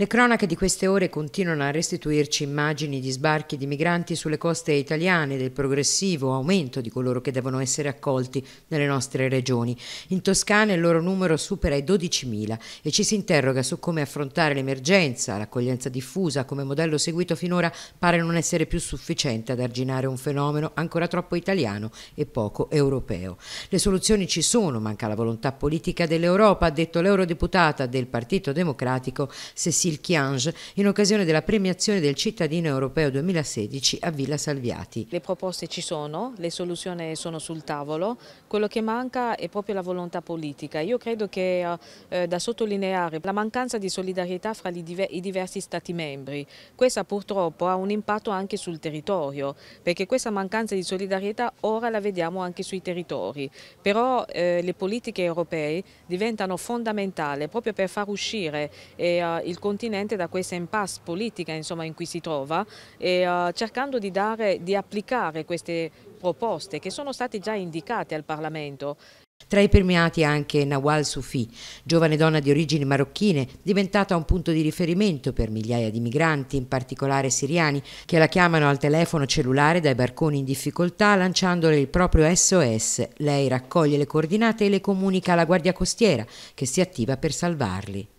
Le cronache di queste ore continuano a restituirci immagini di sbarchi di migranti sulle coste italiane, del progressivo aumento di coloro che devono essere accolti nelle nostre regioni. In Toscana il loro numero supera i 12.000 e ci si interroga su come affrontare l'emergenza. L'accoglienza diffusa come modello seguito finora pare non essere più sufficiente ad arginare un fenomeno ancora troppo italiano e poco europeo. Le soluzioni ci sono, manca la volontà politica dell'Europa, ha detto l'eurodeputata del Partito Democratico Cecilia Silchiange in occasione della premiazione del cittadino europeo 2016 a Villa Salviati. Le proposte ci sono, le soluzioni sono sul tavolo, quello che manca è proprio la volontà politica. Io credo che eh, eh da sottolineare la mancanza di solidarietà fra diver i diversi stati membri, questa purtroppo ha un impatto anche sul territorio, perché questa mancanza di solidarietà ora la vediamo anche sui territori, però eh, le politiche europee diventano fondamentali proprio per far uscire eh, il contenuto continente da questa impasse politica insomma, in cui si trova e uh, cercando di, dare, di applicare queste proposte che sono state già indicate al Parlamento. Tra i premiati anche Nawal Soufi, giovane donna di origini marocchine, diventata un punto di riferimento per migliaia di migranti, in particolare siriani, che la chiamano al telefono cellulare dai barconi in difficoltà lanciandole il proprio SOS. Lei raccoglie le coordinate e le comunica alla Guardia Costiera, che si attiva per salvarli.